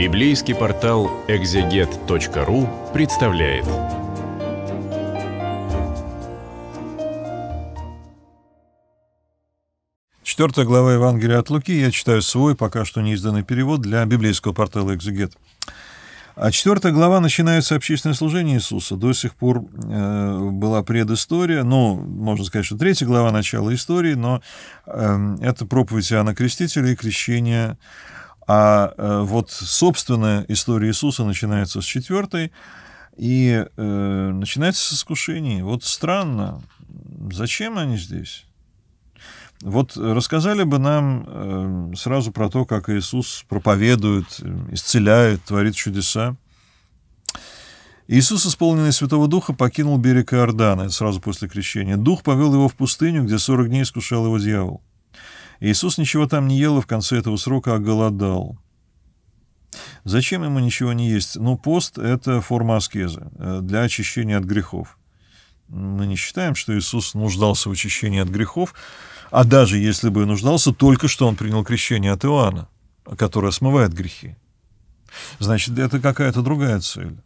Библейский портал экзегет.ру представляет. Четвертая глава Евангелия от Луки. Я читаю свой, пока что неизданный перевод для библейского портала «Экзегет». А четвертая глава начинается общественное служение Иисуса. До сих пор э, была предыстория, ну, можно сказать, что третья глава – начало истории, но э, это проповедь Иоанна Крестителя и крещение а э, вот, собственно, история Иисуса начинается с четвертой и э, начинается с искушений. Вот странно, зачем они здесь? Вот рассказали бы нам э, сразу про то, как Иисус проповедует, исцеляет, творит чудеса. Иисус, исполненный Святого Духа, покинул берег Иордана, сразу после крещения. Дух повел его в пустыню, где 40 дней искушал его дьявол. Иисус ничего там не ел и в конце этого срока оголодал. Зачем ему ничего не есть? Ну, пост — это форма аскезы э, для очищения от грехов. Мы не считаем, что Иисус нуждался в очищении от грехов, а даже если бы нуждался, только что он принял крещение от Иоанна, которое смывает грехи. Значит, это какая-то другая цель.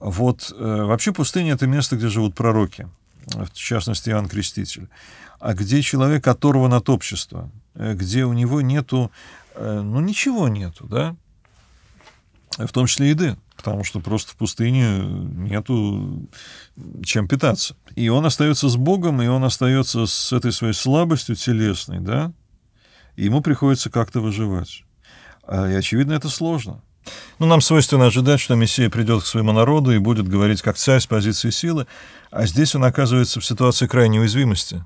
Вот э, вообще пустыня — это место, где живут пророки — в частности, Иоанн Креститель, а где человек оторван от общества, э, где у него нету, э, ну, ничего нету, да, в том числе еды, потому что просто в пустыне нету чем питаться. И он остается с Богом, и он остается с этой своей слабостью телесной, да, и ему приходится как-то выживать. А, и, очевидно, это сложно. Но ну, нам свойственно ожидать, что Мессия придет к своему народу и будет говорить как царь с позиции силы, а здесь он оказывается в ситуации крайней уязвимости.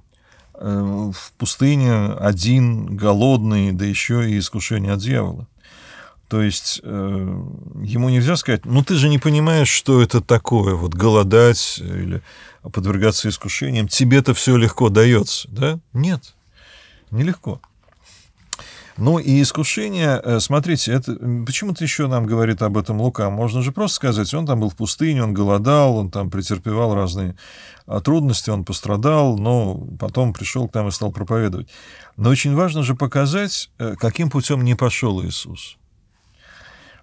Э, в пустыне один, голодный, да еще и искушение от дьявола. То есть э, ему нельзя сказать, ну ты же не понимаешь, что это такое, вот голодать или подвергаться искушениям, тебе-то все легко дается, да? Нет, нелегко. Ну и искушение, э, смотрите, это почему-то еще нам говорит об этом Лука. Можно же просто сказать, он там был в пустыне, он голодал, он там претерпевал разные а, трудности, он пострадал, но потом пришел к нам и стал проповедовать. Но очень важно же показать, э, каким путем не пошел Иисус.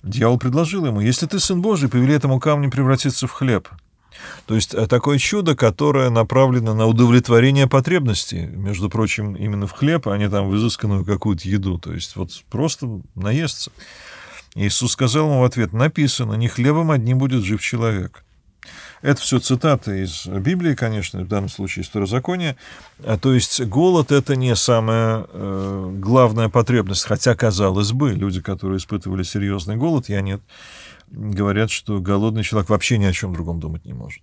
Дьявол предложил ему, если ты сын Божий, повели этому камню превратиться в хлеб – то есть э, такое чудо, которое направлено на удовлетворение потребностей, между прочим, именно в хлеб, а не там в изысканную какую-то еду. То есть вот просто наесться. Иисус сказал ему в ответ, написано, не хлебом одним будет жив человек. Это все цитаты из Библии, конечно, в данном случае из Второзакония. А, то есть голод – это не самая э, главная потребность, хотя, казалось бы, люди, которые испытывали серьезный голод, я нет, говорят, что голодный человек вообще ни о чем другом думать не может.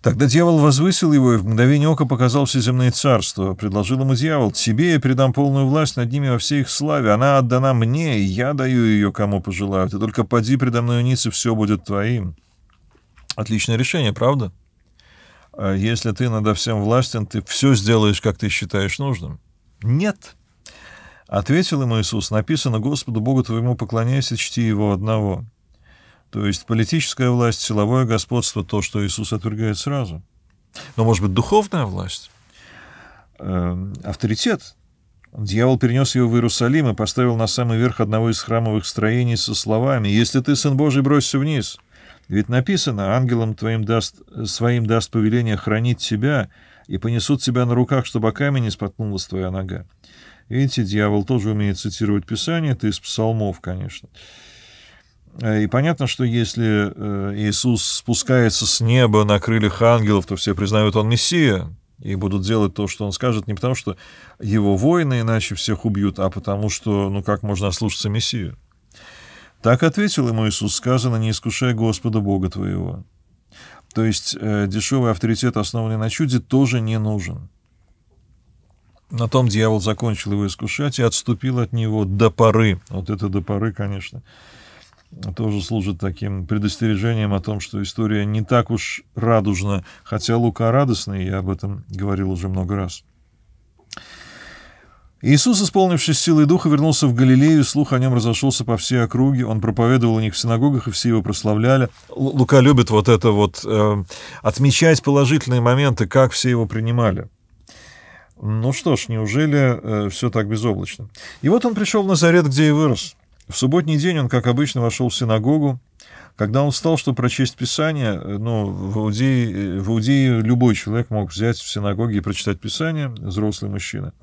Тогда дьявол возвысил его, и в мгновение ока показался земное царство. Предложил ему дьявол, «Тебе я передам полную власть над ними во всей их славе. Она отдана мне, и я даю ее, кому пожелаю. Ты только поди предо мной вниз, и все будет твоим». Отличное решение, правда? А если ты надо всем властен, ты все сделаешь, как ты считаешь нужным. Нет. Ответил ему Иисус, написано «Господу Богу твоему поклоняйся, чти его одного». То есть политическая власть, силовое господство, то, что Иисус отвергает сразу. Но, может быть, духовная власть? Эм, авторитет. Дьявол перенес его в Иерусалим и поставил на самый верх одного из храмовых строений со словами «Если ты, Сын Божий, бросься вниз». Ведь написано «Ангелам твоим даст, своим даст повеление хранить тебя, и понесут тебя на руках, чтобы камень не споткнулась твоя нога». Видите, дьявол тоже умеет цитировать Писание, это из псалмов, конечно. Э, и понятно, что если э, Иисус спускается с неба на крыльях ангелов, то все признают, он Мессия, и будут делать то, что он скажет, не потому что его воины иначе всех убьют, а потому что, ну как можно ослушаться Мессию? Так ответил ему Иисус, сказано, не искушай Господа Бога твоего. То есть э, дешевый авторитет, основанный на чуде, тоже не нужен. На том дьявол закончил его искушать и отступил от него до поры. Вот это до поры, конечно, тоже служит таким предостережением о том, что история не так уж радужна, хотя Лука радостный, я об этом говорил уже много раз. Иисус, исполнившись силой Духа, вернулся в Галилею, слух о нем разошелся по всей округе, он проповедовал у них в синагогах, и все его прославляли. Лука любит вот это вот, э, отмечать положительные моменты, как все его принимали. Ну что ж, неужели э, все так безоблачно? И вот он пришел в Назарет, где и вырос. В субботний день он, как обычно, вошел в синагогу. Когда он встал, чтобы прочесть Писание, э, ну, в Иудее, э, в Иудее любой человек мог взять в синагоге и прочитать Писание, взрослый мужчина.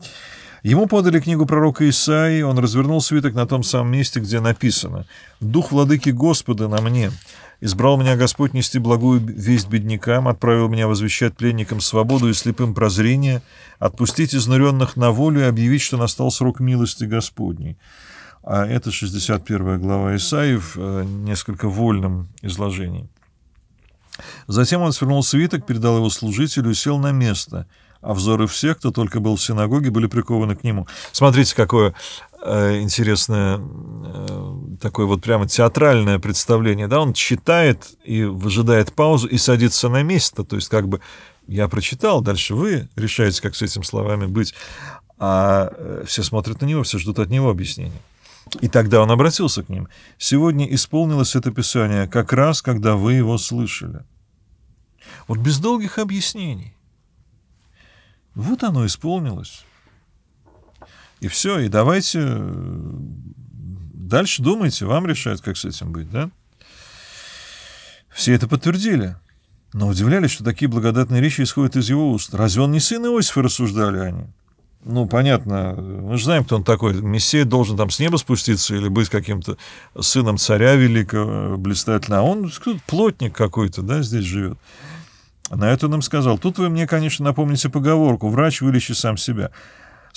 Ему подали книгу пророка Исаии, он развернул свиток на том самом месте, где написано «Дух владыки Господа на мне, Избрал меня Господь нести благую весть беднякам, отправил меня возвещать пленникам свободу и слепым прозрение, отпустить изнуренных на волю и объявить, что настал срок милости Господней. А это 61 глава Исаии в э, несколько вольном изложении. Затем он свернул свиток, передал его служителю и сел на место, а взоры всех, кто только был в синагоге, были прикованы к нему. Смотрите, какое Э, интересное э, такое вот прямо театральное представление, да, он читает и выжидает паузу и садится на место, то есть как бы я прочитал, дальше вы решаете, как с этими словами быть, а э, все смотрят на него, все ждут от него объяснений. И тогда он обратился к ним. «Сегодня исполнилось это Писание, как раз, когда вы его слышали». Вот без долгих объяснений. Вот оно исполнилось. И все, и давайте э, дальше думайте, вам решают, как с этим быть, да? Все это подтвердили. Но удивлялись, что такие благодатные речи исходят из его уст. Разве он не сын Иосифа, рассуждали они? Ну, понятно, мы же знаем, кто он такой. Мессия должен там с неба спуститься или быть каким-то сыном царя великого, блистательно. А он плотник какой-то, да, здесь живет. На это он им сказал. Тут вы мне, конечно, напомните поговорку «врач вылечит сам себя».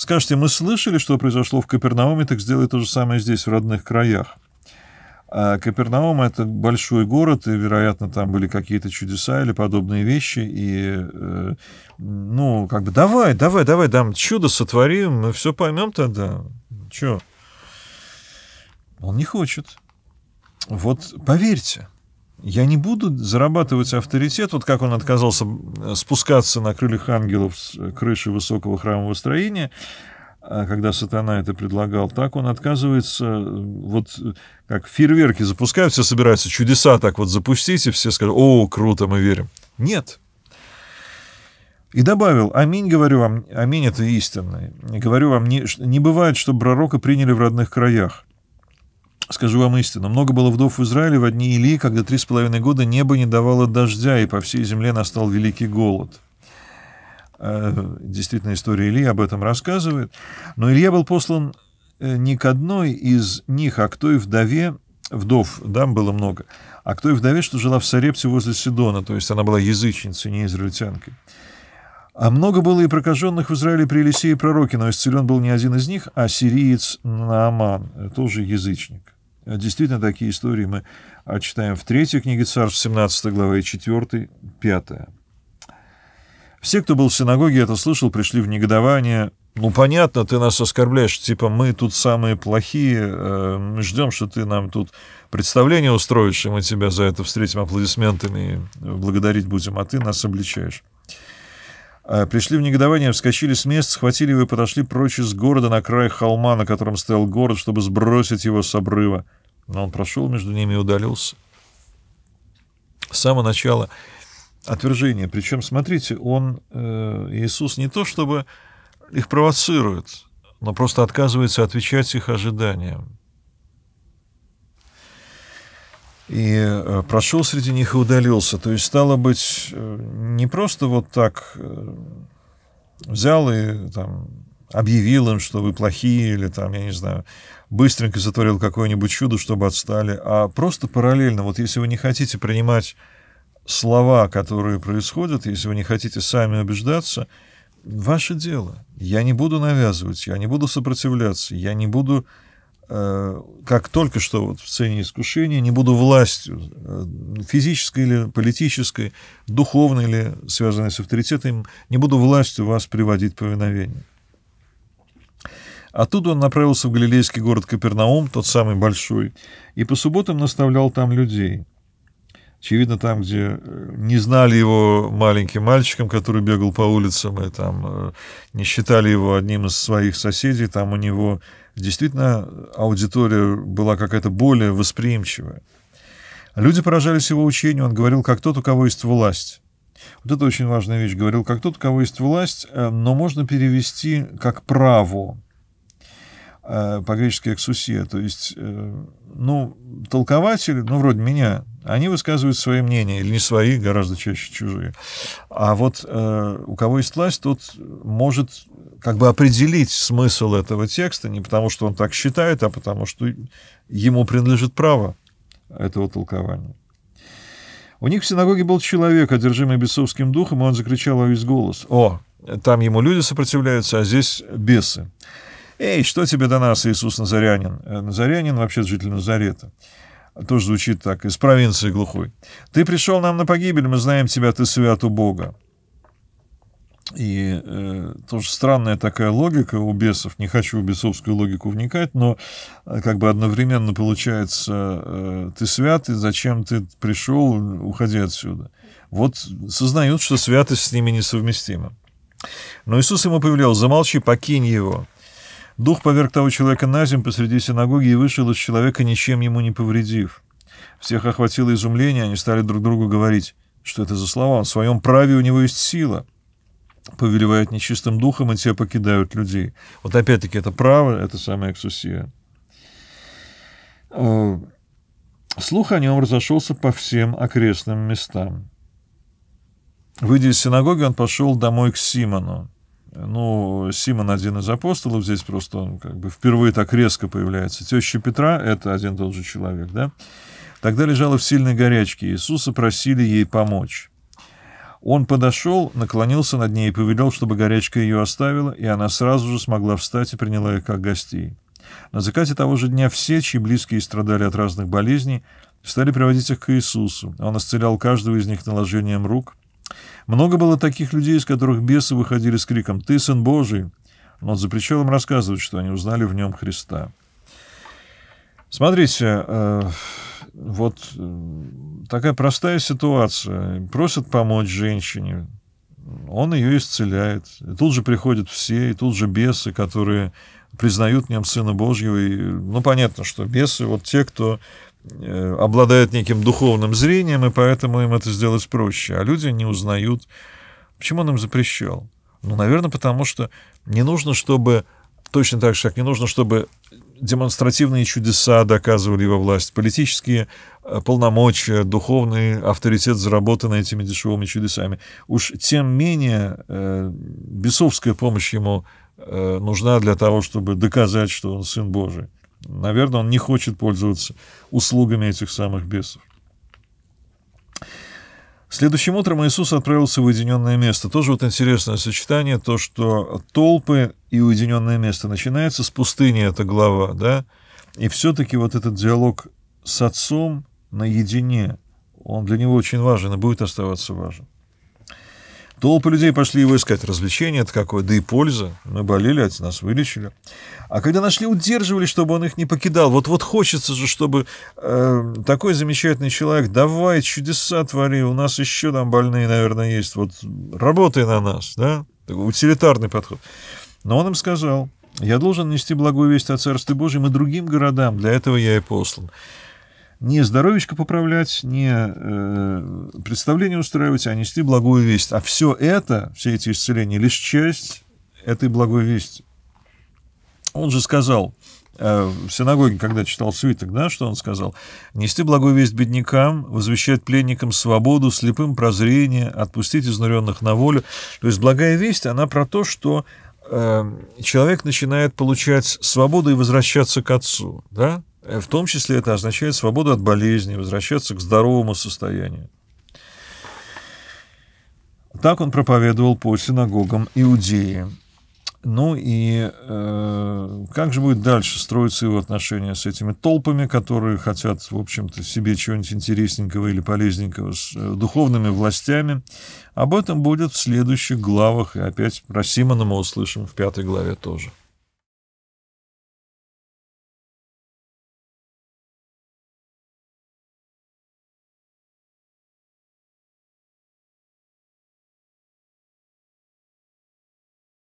Скажете, мы слышали, что произошло в Капернауме, так сделай то же самое здесь, в родных краях. А Капернаум — это большой город, и, вероятно, там были какие-то чудеса или подобные вещи. И, э, ну, как бы, давай, давай, давай, дам, чудо сотворим, мы все поймем тогда. Чего? Он не хочет. Вот поверьте, я не буду зарабатывать авторитет, вот как он отказался спускаться на крыльях ангелов с крыши высокого храмового строения, а когда сатана это предлагал, так он отказывается, вот э, как фейерверки запускают, все собираются, чудеса так вот запустить, и все скажут, о, круто, мы верим. Нет. И добавил, аминь, говорю вам, аминь это истинный. Говорю вам, не, не бывает, что пророка приняли в родных краях. Скажу вам истину, много было вдов в Израиле в одни Илии, когда три с половиной года небо не давало дождя, и по всей земле настал великий голод. Э, действительно, история Илии об этом рассказывает. Но Илья был послан э, не к одной из них, а к той вдове, вдов, дам было много, а к той вдове, что жила в Сарепте возле Сидона, то есть она была язычницей, не израильтянкой. А много было и прокаженных в Израиле при Елисее пророке, но исцелен был не один из них, а сириец Нааман, э, тоже язычник. Э, действительно, такие истории мы читаем в третьей книге Царств, 17 глава и 4, 5. Все, кто был в синагоге, это слышал, пришли в негодование. Ну, понятно, ты нас оскорбляешь, типа, мы тут самые плохие, э, мы ждем, что ты нам тут представление устроишь, и мы тебя за это встретим аплодисментами, и благодарить будем, а ты нас обличаешь. А, пришли в негодование, вскочили с места схватили его и подошли прочь из города на край холма, на котором стоял город, чтобы сбросить его с обрыва. Но он прошел между ними и удалился. С самого начала отвержение. Причем, смотрите, он, э, Иисус, не то чтобы их провоцирует, но просто отказывается отвечать их ожиданиям. и э, прошел среди них и удалился. То есть, стало быть, э, не просто вот так э, взял и там, объявил им, что вы плохие, или там, я не знаю, быстренько сотворил какое-нибудь чудо, чтобы отстали, а просто параллельно, вот если вы не хотите принимать слова, которые происходят, если вы не хотите сами убеждаться, ваше дело. Я не буду навязывать, я не буду сопротивляться, я не буду Э, как только что вот в сцене искушения, не буду властью, э, физической или политической, духовной или связанной с авторитетом, не буду властью вас приводить в повиновение. Оттуда он направился в галилейский город Капернаум, тот самый большой, и по субботам наставлял там людей. Очевидно, там, где э, не знали его маленьким мальчиком, который бегал по улицам, и там э, не считали его одним из своих соседей, там у него действительно аудитория была какая-то более восприимчивая. Люди поражались его учению, он говорил, как тот, у кого есть власть. Вот это очень важная вещь, говорил, как тот, у кого есть власть, э, но можно перевести как право. Э, по-гречески «эксусия», то есть, э, ну, толкователи, ну, вроде меня, они высказывают свои мнения, или не свои, гораздо чаще чужие. А вот э, у кого есть власть, тот может как бы определить смысл этого текста не потому, что он так считает, а потому, что ему принадлежит право этого толкования. У них в синагоге был человек, одержимый бесовским духом, и он закричал весь голос. О, там ему люди сопротивляются, а здесь бесы. «Эй, что тебе до нас, Иисус Назарянин?» э, Назарянин вообще житель Назарета. Тоже звучит так, из провинции глухой. «Ты пришел нам на погибель, мы знаем тебя, ты свят у Бога». И э, тоже странная такая логика у бесов. Не хочу в бесовскую логику вникать, но э, как бы одновременно получается, э, ты свят, и зачем ты пришел, уходи отсюда. Вот сознают, что святость с ними несовместима. Но Иисус ему повелел, замолчи, покинь его. Дух поверг того человека на землю посреди синагоги и вышел из человека, ничем ему не повредив. Всех охватило изумление, они стали друг другу говорить, что это за слова, он в своем праве, у него есть сила. Повелевает нечистым духом, и те покидают людей. Вот опять-таки это право, это самая эксусия. Слух о нем разошелся по всем окрестным местам. Выйдя из синагоги, он пошел домой к Симону. Ну, Симон один из апостолов, здесь просто он как бы впервые так резко появляется. Теща Петра — это один и тот же человек, да? Тогда лежала в сильной горячке, Иисуса просили ей помочь. Он подошел, наклонился над ней и повелел, чтобы горячка ее оставила, и она сразу же смогла встать и приняла их как гостей. На закате того же дня все, чьи близкие страдали от разных болезней, стали приводить их к Иисусу. Он исцелял каждого из них наложением рук — много было таких людей, из которых бесы выходили с криком «Ты сын Божий!», но за причалом рассказывают, что они узнали в нем Христа. Смотрите, э, вот такая простая ситуация. Просят помочь женщине, он ее исцеляет. И тут же приходят все, и тут же бесы, которые признают в нем Сына Божьего. И, ну, понятно, что бесы, вот те, кто Э, обладают неким духовным зрением, и поэтому им это сделать проще. А люди не узнают, почему он им запрещал. Ну, наверное, потому что не нужно, чтобы, точно так же, как не нужно, чтобы демонстративные чудеса доказывали его власть, политические э, полномочия, духовный авторитет, заработанный этими дешевыми чудесами. Уж тем менее э, бесовская помощь ему э, нужна для того, чтобы доказать, что он сын Божий. Наверное, он не хочет пользоваться услугами этих самых бесов. Следующим утром Иисус отправился в уединенное место. Тоже вот интересное сочетание, то, что толпы и уединенное место начинается с пустыни, эта глава, да, и все-таки вот этот диалог с отцом наедине, он для него очень важен и будет оставаться важен. Толпы людей пошли его искать. Развлечение это какое, да и польза. Мы болели, от нас вылечили. А когда нашли, удерживали, чтобы он их не покидал. Вот-вот хочется же, чтобы э, такой замечательный человек, давай чудеса твори, у нас еще там больные, наверное, есть. Вот работай на нас, да? Такой утилитарный подход. Но он им сказал, я должен нести благую весть о Царстве Божьем и другим городам, для этого я и послан не здоровечко поправлять, не э, представление устраивать, а нести благую весть. А все это, все эти исцеления, лишь часть этой благой вести. Он же сказал э, в синагоге, когда читал свиток, да, что он сказал? «Нести благую весть беднякам, возвещать пленникам свободу, слепым прозрение, отпустить изнуренных на волю». То есть благая весть, она про то, что э, человек начинает получать свободу и возвращаться к отцу, да? Э, в том числе это означает свободу от болезни, возвращаться к здоровому состоянию. Так он проповедовал по синагогам Иудеи. Ну и э, как же будет дальше строиться его отношения с этими толпами, которые хотят, в общем-то, себе чего-нибудь интересненького или полезненького с э, духовными властями? Об этом будет в следующих главах, и опять про Симона мы услышим в пятой главе тоже.